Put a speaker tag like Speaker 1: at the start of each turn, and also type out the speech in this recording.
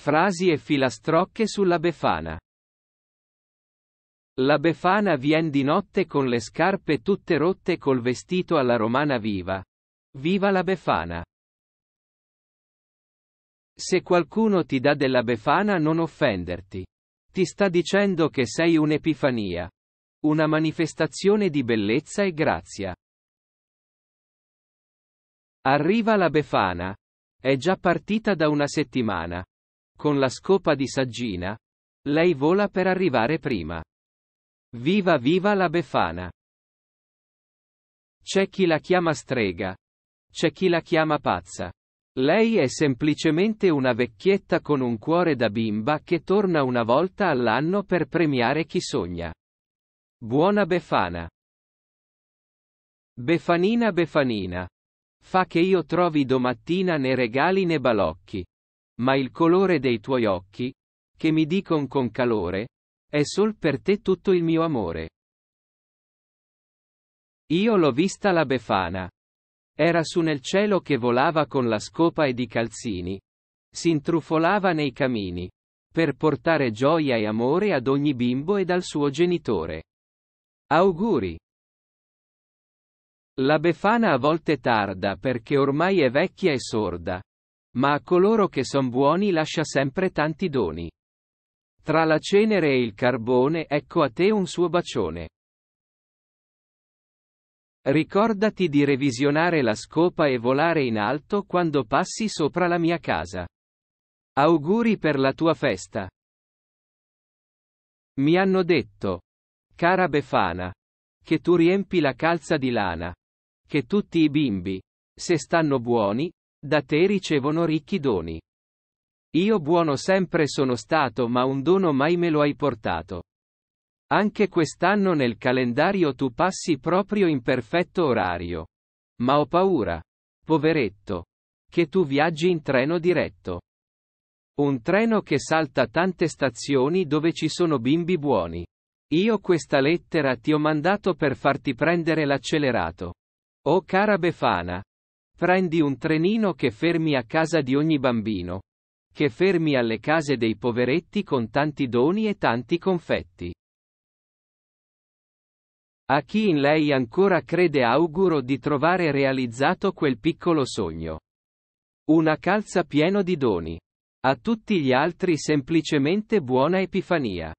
Speaker 1: Frasi e filastrocche sulla Befana. La Befana vien di notte con le scarpe tutte rotte col vestito alla romana viva. Viva la Befana! Se qualcuno ti dà della Befana non offenderti. Ti sta dicendo che sei un'epifania. Una manifestazione di bellezza e grazia. Arriva la Befana. È già partita da una settimana. Con la scopa di saggina, lei vola per arrivare prima. Viva viva la Befana! C'è chi la chiama strega. C'è chi la chiama pazza. Lei è semplicemente una vecchietta con un cuore da bimba che torna una volta all'anno per premiare chi sogna. Buona Befana. Befanina Befanina. Fa che io trovi domattina né regali né balocchi ma il colore dei tuoi occhi, che mi dicono con calore, è sol per te tutto il mio amore. Io l'ho vista la Befana. Era su nel cielo che volava con la scopa ed i calzini. S'intrufolava nei camini. Per portare gioia e amore ad ogni bimbo ed al suo genitore. Auguri! La Befana a volte tarda perché ormai è vecchia e sorda ma a coloro che son buoni lascia sempre tanti doni. Tra la cenere e il carbone ecco a te un suo bacione. Ricordati di revisionare la scopa e volare in alto quando passi sopra la mia casa. Auguri per la tua festa. Mi hanno detto, cara Befana, che tu riempi la calza di lana. Che tutti i bimbi, se stanno buoni, da te ricevono ricchi doni. Io buono sempre sono stato ma un dono mai me lo hai portato. Anche quest'anno nel calendario tu passi proprio in perfetto orario. Ma ho paura. Poveretto. Che tu viaggi in treno diretto. Un treno che salta tante stazioni dove ci sono bimbi buoni. Io questa lettera ti ho mandato per farti prendere l'accelerato. Oh cara Befana, Prendi un trenino che fermi a casa di ogni bambino. Che fermi alle case dei poveretti con tanti doni e tanti confetti. A chi in lei ancora crede auguro di trovare realizzato quel piccolo sogno. Una calza pieno di doni. A tutti gli altri semplicemente buona Epifania.